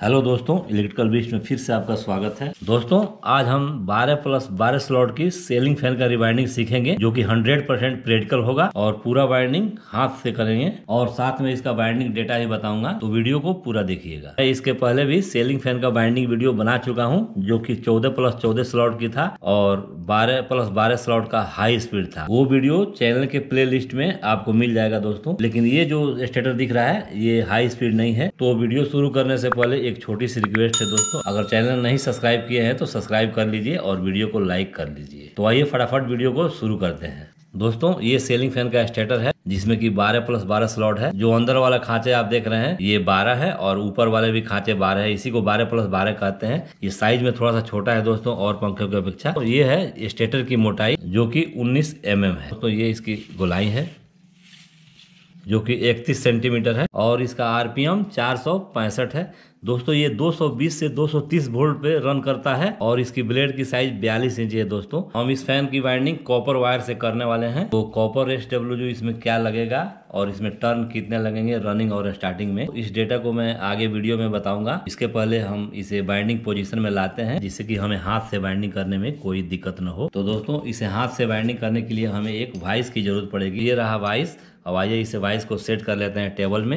hello दोस्तों electrical बीच में फिर से आपका स्वागत है दोस्तों आज हम 12 प्लस 12 स्लॉट की सेलिंग फैन का रिवाइंडिंग सीखेंगे जो कि 100 परसेंट प्रेटिकल होगा और पूरा वाइंडिंग हाथ से करेंगे और साथ में इसका वाइंडिंग डेटा भी बताऊंगा तो वीडियो को पूरा देखिएगा मैं इसके पहले भी सेलिंग फैन का बाइंडिंग वीडियो बना चुका हूँ जो की चौदह प्लस चौदह स्लॉट की था और बारह प्लस बारह स्लॉट का हाई स्पीड था वो वीडियो चैनल के प्ले लिस्ट में आपको मिल जाएगा दोस्तों लेकिन ये जो स्टेटर दिख रहा है ये हाई स्पीड नहीं है तो वीडियो शुरू करने से पहले एक छोटी सी रिक्वेस्ट है दोस्तों अगर चैनल नहीं सब्सक्राइब किए हैं तो सब्सक्राइब कर लीजिए और वीडियो को लाइक कर लीजिए तो आइए फटाफट वीडियो को शुरू करते हैं दोस्तों ये सेलिंग फैन का स्टेटर है जिसमें कि 12 प्लस 12 स्लॉट है जो अंदर वाला खांचे आप देख रहे हैं ये 12 है और ऊपर वाले भी खांचे 12 है इसी को 12 प्लस 12 कहते हैं ये साइज में थोड़ा सा छोटा है दोस्तों और पंखों की अपेक्षा तो ये है स्टेटर की मोटाई जो कि 19 एम mm है तो ये इसकी गोलाई है जो कि 31 सेंटीमीटर है और इसका आरपीएम 465 है दोस्तों ये 220 से 230 वोल्ट पे रन करता है और इसकी ब्लेड की साइज 42 इंच है दोस्तों हम इस फैन की वाइंडिंग कॉपर वायर से करने वाले हैं तो कॉपर एस डब्ल्यू जो इसमें क्या लगेगा और इसमें टर्न कितने लगेंगे रनिंग और स्टार्टिंग में तो इस डेटा को मैं आगे वीडियो में बताऊंगा इसके पहले हम इसे बाइंडिंग पोजिशन में लाते हैं जिससे की हमें हाथ से बाइंडिंग करने में कोई दिक्कत न हो तो दोस्तों इसे हाथ से बाइंडिंग करने के लिए हमें एक वाइस की जरूरत पड़ेगी ये रहा वाइस अब आइए इसे वाइस को सेट कर लेते हैं टेबल में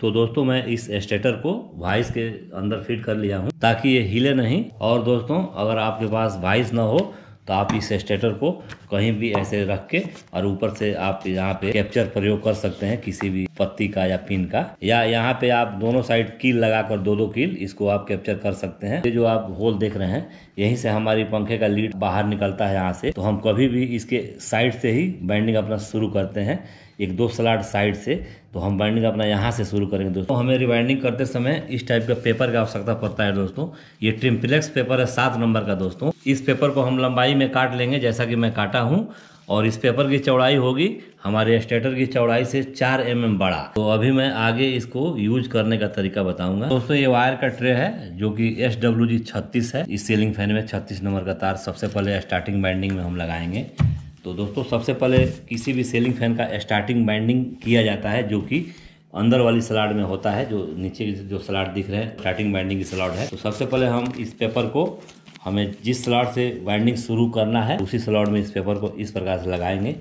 तो दोस्तों मैं इस स्टेटर को वाइस के अंदर फिट कर लिया हूँ ताकि ये हिले नहीं और दोस्तों अगर आपके पास वाइस ना हो तो आप इस स्टेटर को कहीं भी ऐसे रख के और ऊपर से आप यहाँ पे कैप्चर प्रयोग कर सकते हैं किसी भी पत्ती का या पिन का या यहाँ पे आप दोनों साइड कील लगाकर दो दो कील इसको आप कैप्चर कर सकते हैं ये जो आप होल देख रहे हैं यहीं से हमारी पंखे का लीड बाहर निकलता है यहाँ से तो हम कभी भी इसके साइड से ही बाइंडिंग अपना शुरू करते हैं एक दो स्लाट साइड से तो हम बाइंडिंग अपना यहाँ से शुरू करेंगे दोस्तों हमें रिबाइंडिंग करते समय इस टाइप का पेपर की आवश्यकता पड़ता है दोस्तों ये ट्रिम्प्लेक्स पेपर है सात नंबर का दोस्तों इस पेपर को हम लंबाई में काट लेंगे जैसा कि मैं काटा हूँ और इस पेपर की चौड़ाई होगी हमारे स्टेटर की चौड़ाई से चार एम mm बड़ा तो अभी मैं आगे इसको यूज करने का तरीका बताऊंगा दोस्तों ये वायर का ट्रे है जो कि एस डब्ल्यू जी छत्तीस है इस सीलिंग फैन में छत्तीस नंबर का तार सबसे पहले स्टार्टिंग बाइंडिंग में हम लगाएंगे तो दोस्तों सबसे पहले किसी भी सेलिंग फैन का स्टार्टिंग बाइंडिंग किया जाता है जो कि अंदर वाली सलाड में होता है जो नीचे जो सलाड दिख रहे हैं स्टार्टिंग बाइंडिंग की सलाड है तो सबसे पहले हम इस पेपर को हमें जिस सलाड से बाइंडिंग शुरू करना है उसी सलाड में इस पेपर को इस प्रकार से लगाएंगे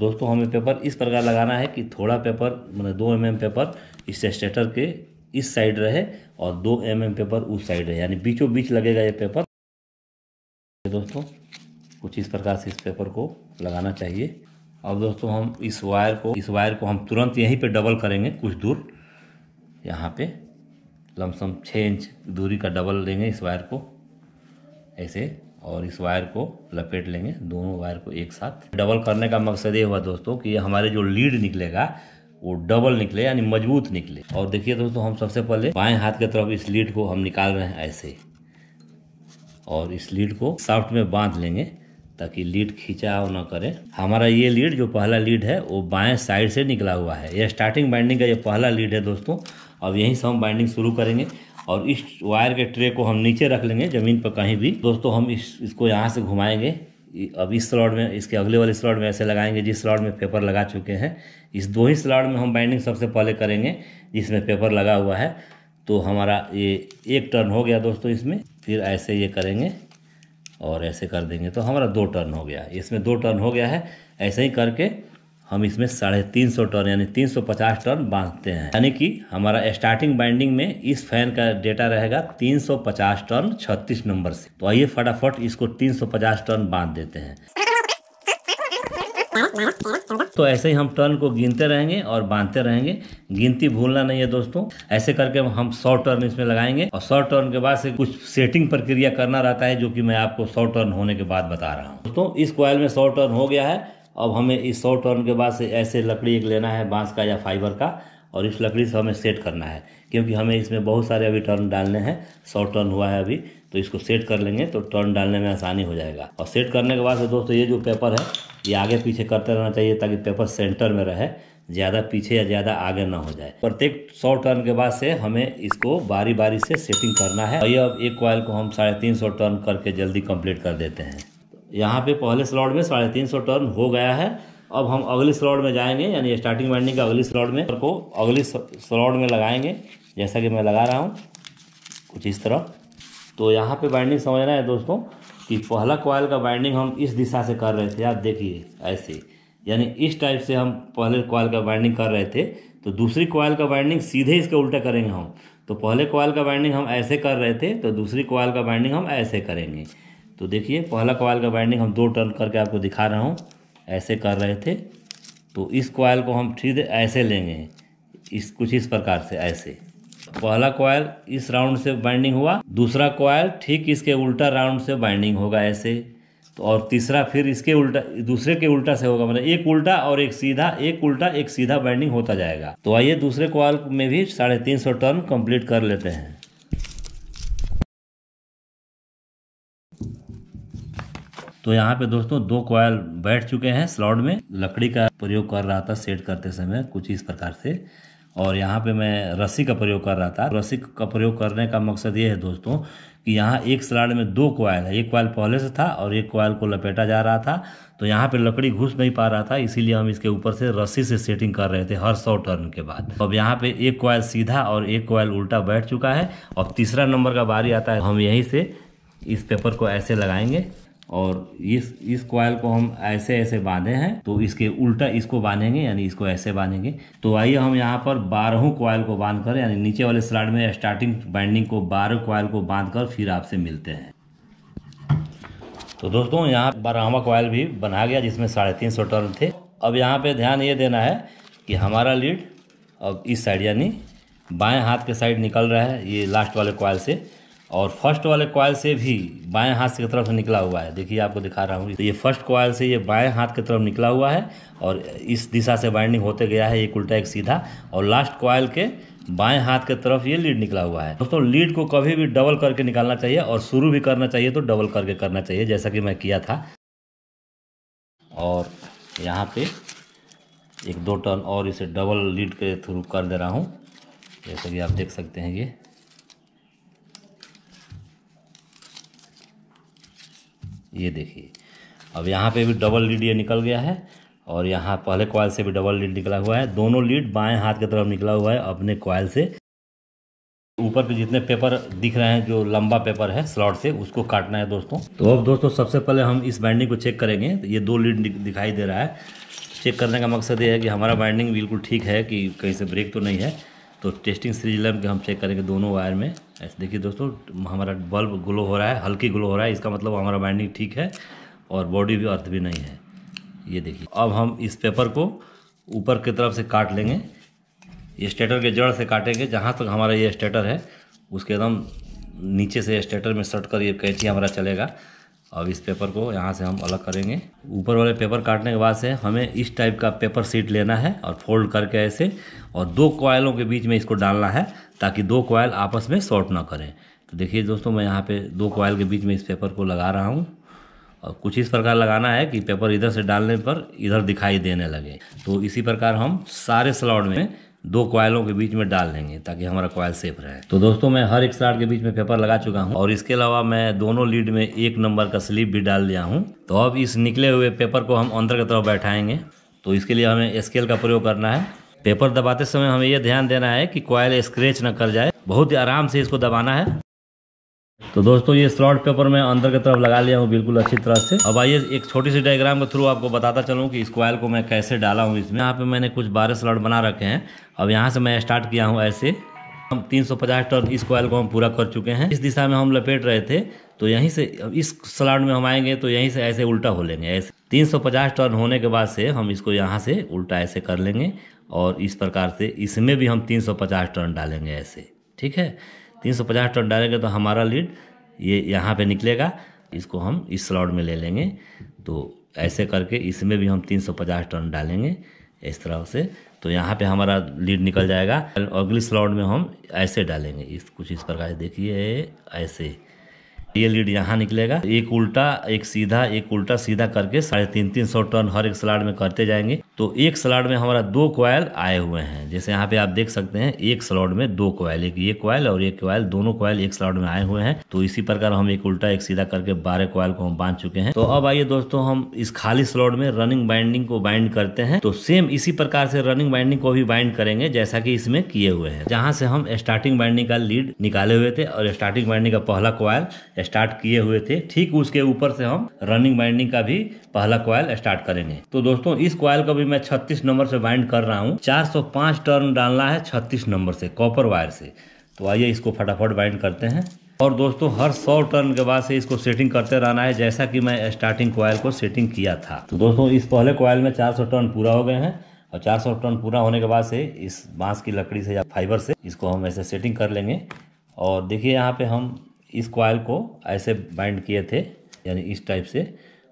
दोस्तों हमें पेपर इस प्रकार लगाना है कि थोड़ा पेपर मतलब दो एम mm पेपर इस स्टेटर के इस साइड रहे और दो एम mm पेपर उस साइड रहे यानी बीचों बीच लगेगा ये पेपर दोस्तों कुछ इस प्रकार से इस पेपर को लगाना चाहिए अब दोस्तों हम इस वायर को इस वायर को हम तुरंत यहीं पे डबल करेंगे कुछ दूर यहाँ पे लमसम छः इंच दूरी का डबल लेंगे इस वायर को ऐसे और इस वायर को लपेट लेंगे दोनों वायर को एक साथ डबल करने का मकसद ये हुआ दोस्तों कि हमारे जो लीड निकलेगा वो डबल निकले यानी मजबूत निकले और देखिए दोस्तों हम सबसे पहले बाएं हाथ की तरफ इस लीड को हम निकाल रहे हैं ऐसे और इस लीड को साफ्ट में बांध लेंगे ताकि लीड खींचाव ना करे हमारा ये लीड जो पहला लीड है वो बाएं साइड से निकला हुआ है यह स्टार्टिंग बाइंडिंग का ये पहला लीड है दोस्तों अब यहीं से हम बाइंडिंग शुरू करेंगे और इस वायर के ट्रे को हम नीचे रख लेंगे ज़मीन पर कहीं भी दोस्तों हम इस इसको यहाँ से घुमाएंगे अब इस स्लॉट में इसके अगले वाले स्लॉट में ऐसे लगाएंगे जिस स्लॉट में पेपर लगा चुके हैं इस दो ही स्लॉट में हम बाइंडिंग सबसे पहले करेंगे जिसमें पेपर लगा हुआ है तो हमारा ये एक टर्न हो गया दोस्तों इसमें फिर ऐसे ये करेंगे और ऐसे कर देंगे तो हमारा दो टर्न हो गया इसमें दो टर्न हो गया है ऐसे ही करके हम इसमें साढ़े तीन सौ टर्न यानी तीन सौ पचास टर्न बांधते हैं यानी कि हमारा स्टार्टिंग बाइंडिंग में इस फैन का डेटा रहेगा तीन सौ पचास टर्न छत्तीस नंबर से तो आइए फटाफट इसको तीन सौ पचास टर्न बांध देते हैं तो ऐसे ही हम टर्न को गिनते रहेंगे और बांधते रहेंगे गिनती भूलना नहीं है दोस्तों ऐसे करके हम सौ टर्न इसमें लगाएंगे और सौ टर्न के बाद से कुछ सेटिंग प्रक्रिया करना रहता है जो कि मैं आपको सौ टर्न होने के बाद बता रहा हूँ दोस्तों इस क्वाइल में सौ टर्न हो गया है अब हमें इस सौ टर्न के बाद से ऐसे लकड़ी एक लेना है बांस का या फाइबर का और इस लकड़ी से हमें सेट करना है क्योंकि हमें इसमें बहुत सारे अभी टर्न डालने हैं सौ टर्न हुआ है अभी तो इसको सेट कर लेंगे तो टर्न डालने में आसानी हो जाएगा और सेट करने के बाद दोस्तों ये जो पेपर है ये आगे पीछे करते रहना चाहिए ताकि पेपर सेंटर में रहे ज़्यादा पीछे या ज़्यादा आगे ना हो जाए प्रत्येक सौ टर्न के बाद से हमें इसको बारी बारी से सेटिंग करना है और ये अब एक क्वाइल को हम साढ़े तीन सौ टर्न करके जल्दी कंप्लीट कर देते हैं यहाँ पे पहले स्लॉट में साढ़े तीन सौ टर्न हो गया है अब हम अगले स्लॉट में जाएंगे यानी स्टार्टिंग वाइंडिंग के अगले स्लॉट में को अगले स्लॉट में लगाएंगे जैसा कि मैं लगा रहा हूँ कुछ इस तरह तो यहाँ पे बाइंडिंग समझना है दोस्तों कि पहला कॉयल का बाइंडिंग हम इस दिशा से कर रहे थे आप देखिए ऐसे यानी इस टाइप से हम पहले कॉयल का बाइंडिंग कर रहे थे तो दूसरी कॉयल का बाइंडिंग सीधे इसके उल्टा करेंगे हम तो पहले कॉयल का बाइंडिंग हम ऐसे कर रहे थे तो दूसरी कॉयल का बाइंडिंग हम ऐसे करेंगे तो देखिए पहला कॉयल का बाइंडिंग हम दो टर्न करके आपको दिखा रहा हूँ ऐसे कर रहे थे तो इस कॉयल को हम सीधे ऐसे लेंगे इस कुछ इस प्रकार से ऐसे पहला कॉयल इस राउंड से बाइंडिंग हुआ दूसरा कॉयल ठीक इसके उल्टा राउंड से बाइंडिंग होगा ऐसे तो और तीसरा फिर इसके उल्टा दूसरे के उल्टा से होगा मतलब एक उल्टा और एक सीधा एक उल्टा एक सीधा बाइंडिंग होता जाएगा तो आइए दूसरे कॉयल में भी साढ़े तीन सौ टर्न कंप्लीट कर लेते हैं तो यहाँ पे दोस्तों दो कॉयल बैठ चुके हैं स्लॉट में लकड़ी का प्रयोग कर रहा था सेट करते समय कुछ इस प्रकार से और यहाँ पे मैं रस्सी का प्रयोग कर रहा था रस्सी का प्रयोग करने का मकसद ये है दोस्तों कि यहाँ एक स्लाड में दो कोयल है एक कोयल पहले से था और एक कोयल को लपेटा जा रहा था तो यहाँ पे लकड़ी घुस नहीं पा रहा था इसीलिए हम इसके ऊपर से रस्सी से सेटिंग कर रहे थे हर सौ टर्न के बाद तो अब यहाँ पे एक कोयल सीधा और एक कोयल उल्टा बैठ चुका है और तीसरा नंबर का बारी आता है हम यहीं से इस पेपर को ऐसे लगाएंगे और इस इस कॉयल को हम ऐसे ऐसे बांधे हैं तो इसके उल्टा इसको बांधेंगे यानी इसको ऐसे बांधेंगे तो आइए हम यहाँ पर बारहों कॉयल को बांध कर यानी नीचे वाले स्लाइड में स्टार्टिंग बाइंडिंग को बारह कॉयल को बांध कर फिर आपसे मिलते हैं तो दोस्तों यहाँ बारहवा कॉयल भी बना गया जिसमें साढ़े तीन सौ टर्न थे अब यहाँ पर ध्यान ये देना है कि हमारा लीड अब इस साइड यानी बाएँ हाथ के साइड निकल रहा है ये लास्ट वाले क्वाइल से और फर्स्ट वाले कॉयल से भी बाएं हाथ की तरफ से निकला हुआ है देखिए आपको दिखा रहा हूँ तो ये फर्स्ट कॉयल से ये बाएं हाथ की तरफ निकला हुआ है और इस दिशा से बाइंडिंग होते गया है एक उल्टा एक सीधा और लास्ट कॉयल के बाएं हाथ की तरफ ये लीड निकला हुआ है दोस्तों लीड को कभी भी डबल करके निकालना चाहिए और शुरू भी करना चाहिए तो डबल करके करना चाहिए जैसा कि मैं किया था और यहाँ पे एक दो टर्न और इसे डबल लीड के थ्रू कर दे रहा हूँ जैसा कि आप देख सकते हैं ये ये देखिए अब यहाँ पे भी डबल लीड ये निकल गया है और यहाँ पहले कॉयल से भी डबल लीड निकला हुआ है दोनों लीड बाएं हाथ की तरफ निकला हुआ है अपने कॉयल से ऊपर पे जितने पेपर दिख रहे हैं जो लंबा पेपर है स्लॉट से उसको काटना है दोस्तों तो अब दोस्तों सबसे पहले हम इस बाइंडिंग को चेक करेंगे तो ये दो लीड दिखाई दे रहा है चेक करने का मकसद ये है कि हमारा बाइंडिंग बिल्कुल ठीक है कि कहीं से ब्रेक तो नहीं है तो टेस्टिंग सीरीज लैम्प हम चेक करेंगे दोनों वायर में ऐसे देखिए दोस्तों हमारा बल्ब ग्लो हो रहा है हल्की ग्लो हो रहा है इसका मतलब हमारा बाइंडिंग ठीक है और बॉडी भी अर्थ भी नहीं है ये देखिए अब हम इस पेपर को ऊपर की तरफ से काट लेंगे स्टेटर के जड़ से काटेंगे जहाँ तक तो हमारा ये स्टेटर है उसके एकदम नीचे से स्टेटर में सट कर ये कैंची हमारा चलेगा अब इस पेपर को यहाँ से हम अलग करेंगे ऊपर वाले पेपर काटने के बाद से हमें इस टाइप का पेपर सीट लेना है और फोल्ड करके ऐसे और दो कॉयलों के बीच में इसको डालना है ताकि दो कॉयल आपस में शॉर्ट ना करें तो देखिए दोस्तों मैं यहाँ पे दो कॉयल के बीच में इस पेपर को लगा रहा हूँ और कुछ इस प्रकार लगाना है कि पेपर इधर से डालने पर इधर दिखाई देने लगे तो इसी प्रकार हम सारे स्लॉट में दो कॉयलों के बीच में डाल देंगे ताकि हमारा कॉयल सेफ रहे तो दोस्तों मैं हर एक स्टार्ट के बीच में पेपर लगा चुका हूँ और इसके अलावा मैं दोनों लीड में एक नंबर का स्लीप भी डाल दिया हूँ तो अब इस निकले हुए पेपर को हम अंदर की तरफ बैठाएंगे तो इसके लिए हमें स्केल का प्रयोग करना है पेपर दबाते समय हमें यह ध्यान देना है कि कॉयल स्क्रेच न कर जाए बहुत ही आराम से इसको दबाना है तो दोस्तों ये स्लॉट पेपर मैं अंदर की तरफ लगा लिया हूँ बिल्कुल अच्छी तरह से अब आइए एक छोटी सी डायग्राम के थ्रू आपको बताता चलूँ कि स्क्वायर को मैं कैसे डाला हूँ इसमें यहाँ पे मैंने कुछ बारह स्लॉट बना रखे हैं अब यहाँ से मैं स्टार्ट किया हूँ ऐसे हम 350 टन इस क्वाइल को हम पूरा कर चुके हैं इस दिशा में हम लपेट रहे थे तो यहीं से इस स्लॉट में हम आएंगे तो यहीं से ऐसे उल्टा हो लेंगे ऐसे पचास टन होने के बाद से हम इसको यहाँ से उल्टा ऐसे कर लेंगे और इस प्रकार से इसमें भी हम पचास टन डालेंगे ऐसे ठीक है तीन सौ पचास टन डालेंगे तो हमारा लीड ये यहाँ पे निकलेगा इसको हम इस स्लॉट में ले लेंगे तो ऐसे करके इसमें भी हम तीन सौ पचास टन डालेंगे इस तरह से तो यहाँ पे हमारा लीड निकल जाएगा अगली स्लॉट में हम ऐसे डालेंगे इस कुछ इस प्रकार देखिए ऐसे ये लीड यहाँ निकलेगा एक उल्टा एक सीधा एक उल्टा सीधा करके साढ़े तीन तीन सौ टन हर एक स्लॉट में करते जाएंगे तो एक स्लॉट में हमारा दो क्वायल आए हुए हैं जैसे यहाँ पे आप देख सकते हैं एक स्लॉट में दो क्वायल एक ये कोयल और एक कोयल दोनों कोयल एक स्लॉट में आए हुए हैं तो इसी प्रकार हम एक उल्टा एक सीधा करके बारह कोयल को हम बांध चुके हैं तो अब आइए दोस्तों हम इस खाली स्लॉट में रनिंग बाइंडिंग को बाइंड करते हैं तो सेम इसी प्रकार से रनिंग बाइंडिंग को भी बाइंड करेंगे जैसा की इसमें किए हुए हैं जहाँ से हम स्टार्टिंग बाइंडिंग का लीड निकाले हुए थे और स्टार्टिंग बाइंडिंग का पहला क्वायल स्टार्ट किए हुए थे ठीक उसके ऊपर से हम रनिंग बाइंडिंग का भी पहला क्वायल स्टार्ट करेंगे तो दोस्तों इस कोयल को भी मैं 36 नंबर से बाइंड कर रहा हूँ 405 टर्न डालना है 36 नंबर से कॉपर वायर से तो आइए इसको फटाफट बाइंड करते हैं और दोस्तों हर 100 टर्न के बाद से इसको सेटिंग करते रहना है जैसा कि मैं स्टार्टिंग कोयल को सेटिंग किया था तो दोस्तों इस पहले कोयल में चार टर्न पूरा हो गए हैं और चार टर्न पूरा होने के बाद से इस बाँस की लकड़ी से या फाइबर से इसको हम ऐसे सेटिंग कर लेंगे और देखिए यहाँ पर हम इस कोयल को ऐसे बाइंड किए थे यानी इस टाइप से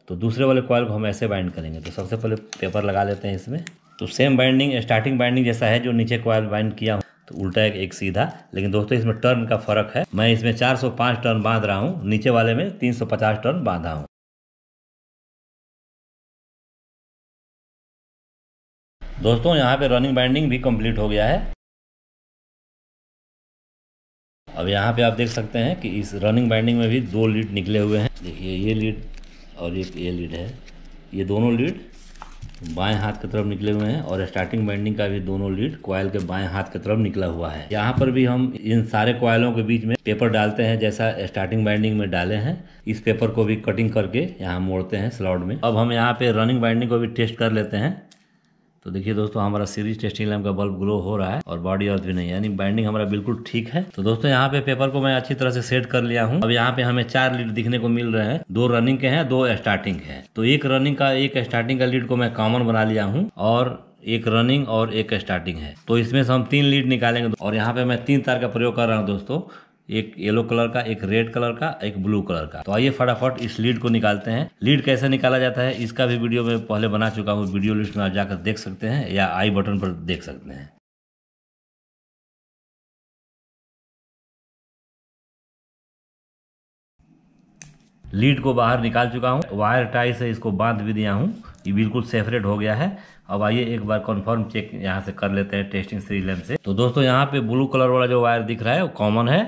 तो दूसरे वाले कॉयल को हम ऐसे बाइंड करेंगे तो सबसे पहले पेपर लगा लेते हैं इसमें तो सेम बाइंडिंग स्टार्टिंग बाइंडिंग जैसा है जो नीचे कॉयल बाइंड किया तो उल्टा एक, एक सीधा लेकिन दोस्तों इसमें टर्न का फर्क है मैं इसमें 405 टर्न बांध रहा हूँ नीचे वाले में 350 टर्न बांधा हूँ दोस्तों यहाँ पे रनिंग बाइंडिंग भी कंप्लीट हो गया है अब यहाँ पे आप देख सकते हैं कि इस रनिंग बाइंडिंग में भी दो लीड निकले हुए हैं देखिए ये लीड और एक ए लीड है ये दोनों लीड बाएं हाथ की तरफ निकले हुए हैं और स्टार्टिंग बाइंडिंग का भी दोनों लीड कॉयल के बाएं हाथ की तरफ निकला हुआ है यहाँ पर भी हम इन सारे कॉयलों के बीच में पेपर डालते हैं जैसा स्टार्टिंग बाइंडिंग में डाले हैं इस पेपर को भी कटिंग करके यहाँ मोड़ते हैं स्लॉट में अब हम यहाँ पे रनिंग बाइंडिंग को भी टेस्ट कर लेते हैं तो देखिए दोस्तों हमारा सीरीज टेस्टिंग लैम्प का बल्ब ग्लो हो रहा है और बॉडी अर्थ भी नहीं यानी बाइंडिंग हमारा बिल्कुल ठीक है तो दोस्तों यहाँ पे पेपर को मैं अच्छी तरह से सेट कर लिया हूँ अब यहाँ पे हमें चार लीड दिखने को मिल रहे हैं दो रनिंग के हैं दो स्टार्टिंग है तो एक रनिंग का एक स्टार्टिंग का लीड को मैं कॉमन बना लिया हूँ और एक रनिंग और एक स्टार्टिंग है तो इसमें से हम तीन लीड निकालेंगे और यहाँ पे मैं तीन तार का प्रयोग कर रहा हूँ दोस्तों एक येलो कलर का एक रेड कलर का एक ब्लू कलर का तो आइए फटाफट इस लीड को निकालते हैं लीड कैसे निकाला जाता है इसका भी वीडियो मैं पहले बना चुका हूँ वीडियो लिस्ट में आप जाकर देख सकते हैं या आई बटन पर देख सकते हैं लीड को बाहर निकाल चुका हूँ वायर टाई से इसको बांध भी दिया हूँ ये बिल्कुल सेपरेट हो गया है अब आइए एक बार कन्फर्म चेक यहाँ से कर लेते हैं टेस्टिंग सीरीज लैम्प से तो दोस्तों यहाँ पे ब्लू कलर वाला जो वायर दिख रहा है वो कॉमन है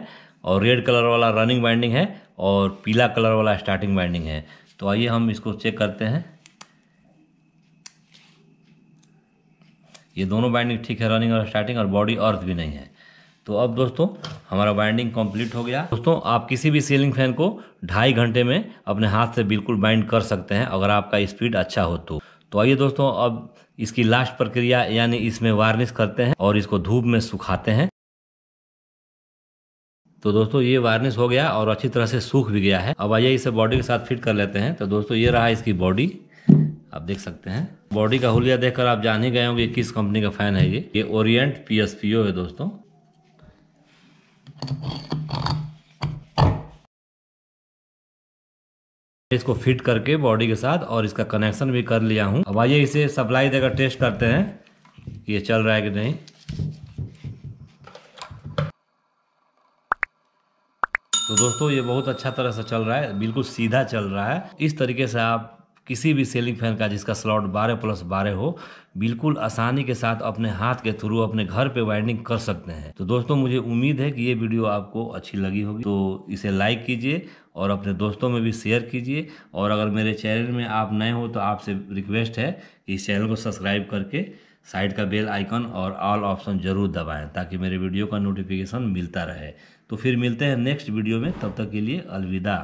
और रेड कलर वाला रनिंग बाइंडिंग है और पीला कलर वाला स्टार्टिंग बाइंडिंग है तो आइए हम इसको चेक करते हैं ये दोनों बाइंडिंग ठीक है रनिंग और स्टार्टिंग और बॉडी अर्थ भी नहीं है तो अब दोस्तों हमारा बाइंडिंग कंप्लीट हो गया दोस्तों आप किसी भी सीलिंग फैन को ढाई घंटे में अपने हाथ से बिल्कुल बाइंड कर सकते हैं अगर आपका स्पीड अच्छा हो तो तो आइए दोस्तों अब इसकी लास्ट प्रक्रिया यानी इसमें वार्निश करते हैं और इसको धूप में सुखाते हैं तो दोस्तों ये वायरनेस हो गया और अच्छी तरह से सूख भी गया है अब आइए इसे बॉडी के साथ फिट कर लेते हैं तो दोस्तों ये रहा इसकी बॉडी आप देख सकते हैं बॉडी का हुलिया देखकर आप जान ही गए होंगे किस कंपनी का फैन है ये ये ओरिएंट पीएसपीओ है दोस्तों इसको फिट करके बॉडी के साथ और इसका कनेक्शन भी कर लिया हूं अब आइए इसे सप्लाई देकर टेस्ट करते हैं कि ये चल रहा है कि नहीं तो दोस्तों ये बहुत अच्छा तरह से चल रहा है बिल्कुल सीधा चल रहा है इस तरीके से आप किसी भी सेलिंग फैन का जिसका स्लॉट 12 प्लस 12 हो बिल्कुल आसानी के साथ अपने हाथ के थ्रू अपने घर पे वाइंडिंग कर सकते हैं तो दोस्तों मुझे उम्मीद है कि ये वीडियो आपको अच्छी लगी होगी तो इसे लाइक कीजिए और अपने दोस्तों में भी शेयर कीजिए और अगर मेरे चैनल में आप नए हो तो आपसे रिक्वेस्ट है कि इस चैनल को सब्सक्राइब करके साइड का बेल आइकन और ऑल ऑप्शन जरूर दबाएँ ताकि मेरे वीडियो का नोटिफिकेशन मिलता रहे तो फिर मिलते हैं नेक्स्ट वीडियो में तब तक के लिए अलविदा